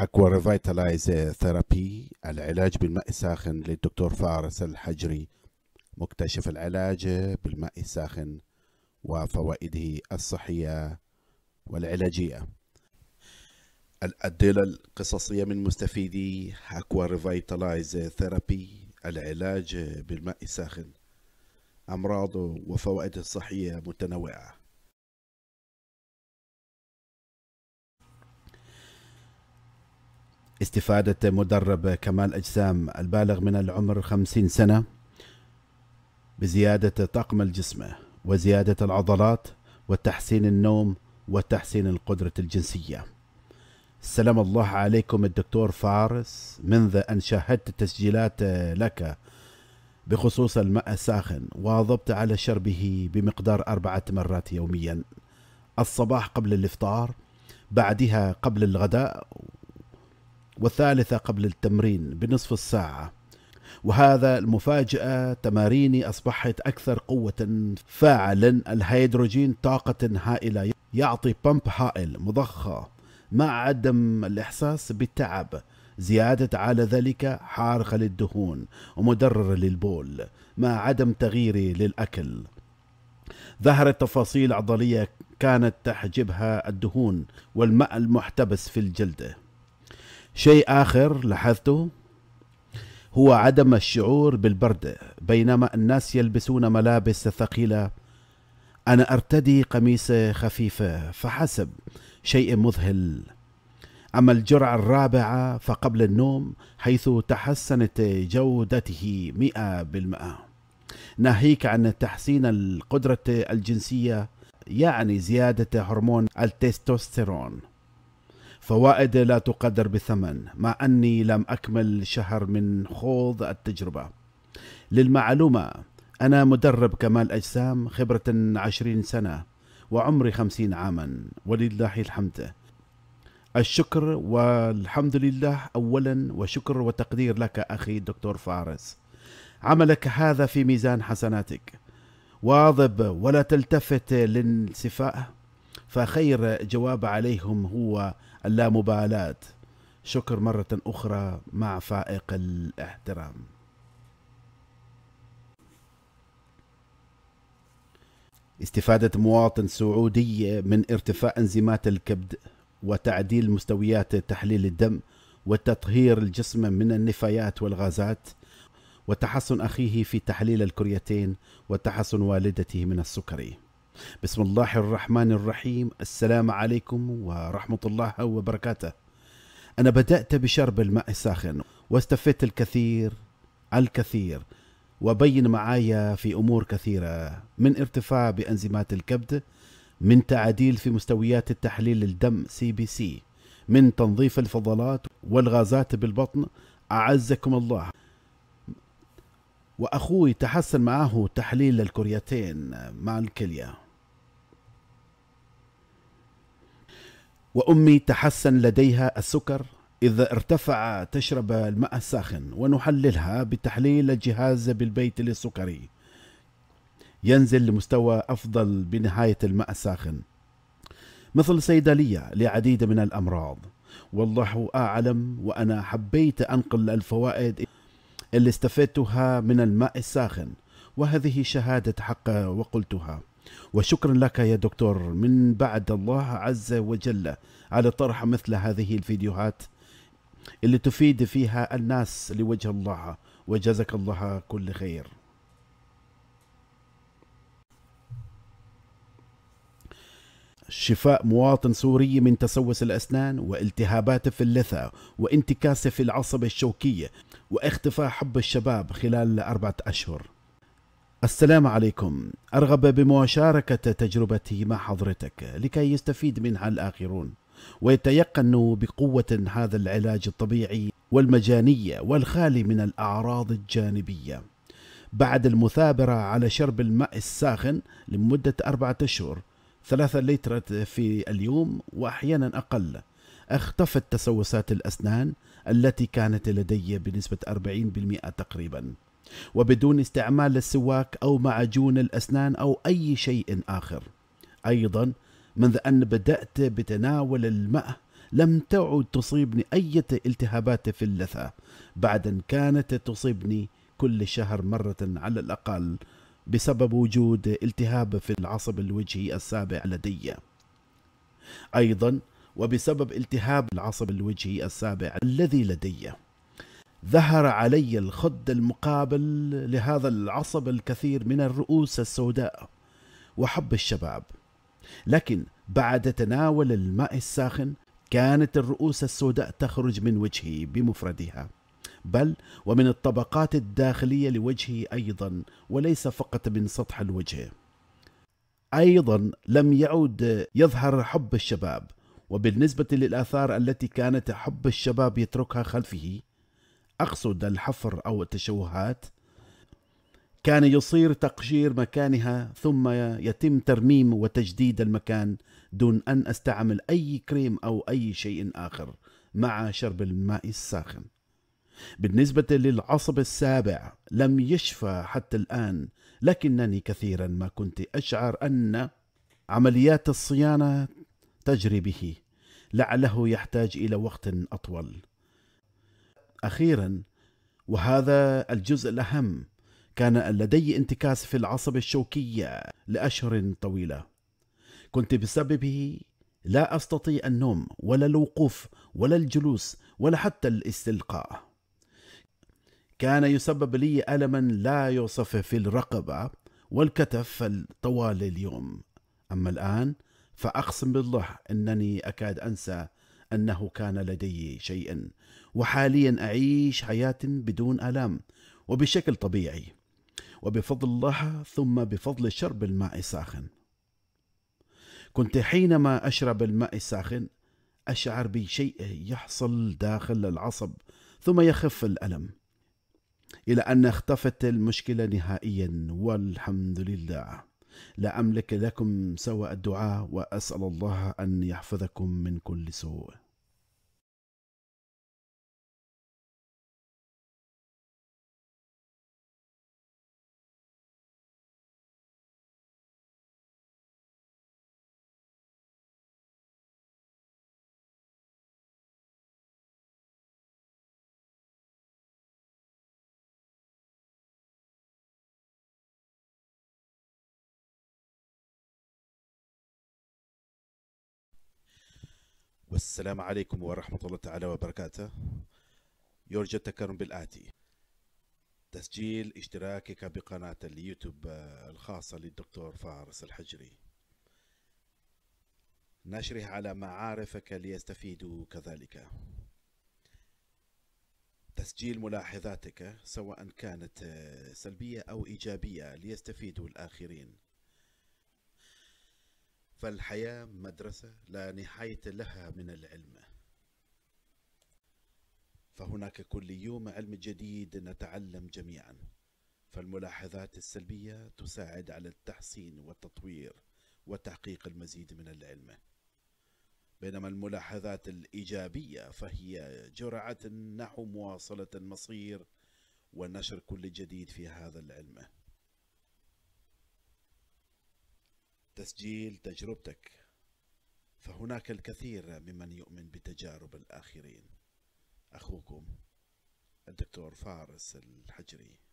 حكوى ريفيتالايز ثيرابي العلاج بالماء الساخن للدكتور فارس الحجري مكتشف العلاج بالماء الساخن وفوائده الصحية والعلاجية الأدلة القصصية من مستفيدي أكوا ريفيتالايز ثيرابي العلاج بالماء الساخن أمراضه وفوائده الصحية متنوعة استفادة مدرب كمال أجسام البالغ من العمر خمسين سنة بزيادة طاقم الجسم وزيادة العضلات وتحسين النوم وتحسين القدرة الجنسية سلام الله عليكم الدكتور فارس منذ أن شاهدت تسجيلات لك بخصوص الماء الساخن وظبت على شربه بمقدار أربعة مرات يوميا الصباح قبل الإفطار بعدها قبل الغداء والثالثة قبل التمرين بنصف الساعة وهذا المفاجأة تماريني أصبحت أكثر قوة فاعلا الهيدروجين طاقة هائلة يعطي بمب هائل مضخة مع عدم الإحساس بالتعب زيادة على ذلك حارقة للدهون ومدررة للبول مع عدم تغييري للأكل ظهرت تفاصيل عضلية كانت تحجبها الدهون والماء المحتبس في الجلده شيء آخر لاحظته هو عدم الشعور بالبرد بينما الناس يلبسون ملابس ثقيلة أنا أرتدي قميص خفيفة فحسب شيء مذهل أما الجرعة الرابعة فقبل النوم حيث تحسنت جودته مئة بالمئة ناهيك عن تحسين القدرة الجنسية يعني زيادة هرمون التستوستيرون فوائد لا تقدر بثمن مع أني لم أكمل شهر من خوض التجربة للمعلومة أنا مدرب كمال أجسام خبرة عشرين سنة وعمري خمسين عاما ولله الحمد الشكر والحمد لله أولا وشكر وتقدير لك أخي الدكتور فارس عملك هذا في ميزان حسناتك واظب ولا تلتفت للسفاء فخير جواب عليهم هو اللامبالاة شكر مرة أخرى مع فائق الاحترام استفادة مواطن سعودية من ارتفاع انزيمات الكبد وتعديل مستويات تحليل الدم وتطهير الجسم من النفايات والغازات وتحسن أخيه في تحليل الكرياتين وتحسن والدته من السكري بسم الله الرحمن الرحيم السلام عليكم ورحمة الله وبركاته أنا بدأت بشرب الماء الساخن واستفدت الكثير الكثير وبين معايا في أمور كثيرة من ارتفاع بأنزيمات الكبد من تعديل في مستويات التحليل الدم سي بي سي من تنظيف الفضلات والغازات بالبطن أعزكم الله وأخوي تحسن معه تحليل الكريتين مع الكلية وأمي تحسن لديها السكر إذا ارتفع تشرب الماء الساخن ونحللها بتحليل الجهاز بالبيت للسكري ينزل لمستوى أفضل بنهاية الماء الساخن مثل صيدلية لعديد من الأمراض والله أعلم وأنا حبيت أنقل الفوائد اللي استفدتها من الماء الساخن وهذه شهادة حق وقلتها وشكرا لك يا دكتور من بعد الله عز وجل على طرح مثل هذه الفيديوهات اللي تفيد فيها الناس لوجه الله وجزاك الله كل خير شفاء مواطن سوري من تسوس الأسنان والتهابات في اللثة وانتكاسه في العصب الشوكية واختفاء حب الشباب خلال أربعة أشهر السلام عليكم أرغب بمشاركة تجربتي مع حضرتك لكي يستفيد منها الآخرون ويتيقنوا بقوة هذا العلاج الطبيعي والمجانية والخالي من الأعراض الجانبية بعد المثابرة على شرب الماء الساخن لمدة أربعة أشهر ثلاثة لتر في اليوم وأحيانا أقل اختفت تسوسات الأسنان التي كانت لدي بنسبة 40% تقريبا وبدون استعمال السواك أو معجون الأسنان أو أي شيء آخر أيضا منذ أن بدأت بتناول الماء لم تعد تصيبني أي التهابات في اللثة بعد أن كانت تصيبني كل شهر مرة على الأقل بسبب وجود التهاب في العصب الوجهي السابع لدي أيضا وبسبب التهاب العصب الوجهي السابع الذي لدي ظهر علي الخد المقابل لهذا العصب الكثير من الرؤوس السوداء وحب الشباب لكن بعد تناول الماء الساخن كانت الرؤوس السوداء تخرج من وجهي بمفردها بل ومن الطبقات الداخلية لوجهه أيضا وليس فقط من سطح الوجه أيضا لم يعد يظهر حب الشباب وبالنسبة للآثار التي كانت حب الشباب يتركها خلفه أقصد الحفر أو التشوهات كان يصير تقشير مكانها ثم يتم ترميم وتجديد المكان دون أن أستعمل أي كريم أو أي شيء آخر مع شرب الماء الساخن بالنسبة للعصب السابع لم يشفى حتى الآن لكنني كثيرا ما كنت أشعر أن عمليات الصيانة تجري به لعله يحتاج إلى وقت أطول أخيرا وهذا الجزء الأهم كان لدي انتكاس في العصب الشوكية لأشهر طويلة كنت بسببه لا أستطيع النوم ولا الوقوف ولا الجلوس ولا حتى الاستلقاء كان يسبب لي ألما لا يوصف في الرقبة والكتف طوال اليوم أما الآن فأقسم بالله أنني أكاد أنسى أنه كان لدي شيء وحاليا أعيش حياة بدون آلام وبشكل طبيعي وبفضل الله ثم بفضل شرب الماء الساخن كنت حينما أشرب الماء الساخن أشعر بشيء يحصل داخل العصب ثم يخف الألم إلى أن اختفت المشكلة نهائيا والحمد لله لا أملك لكم سوى الدعاء وأسأل الله أن يحفظكم من كل سوء والسلام عليكم ورحمة الله تعالى وبركاته يرجى التكرم بالآتي تسجيل اشتراكك بقناة اليوتيوب آه، الخاصة للدكتور فارس الحجري نشره على معارفك ليستفيدوا كذلك تسجيل ملاحظاتك سواء كانت آه، سلبية أو إيجابية ليستفيدوا الآخرين فالحياة مدرسة لا نهاية لها من العلم فهناك كل يوم علم جديد نتعلم جميعا فالملاحظات السلبية تساعد على التحسين والتطوير وتحقيق المزيد من العلم بينما الملاحظات الإيجابية فهي جرعة نحو مواصلة المصير ونشر كل جديد في هذا العلم تسجيل تجربتك فهناك الكثير ممن يؤمن بتجارب الآخرين أخوكم الدكتور فارس الحجري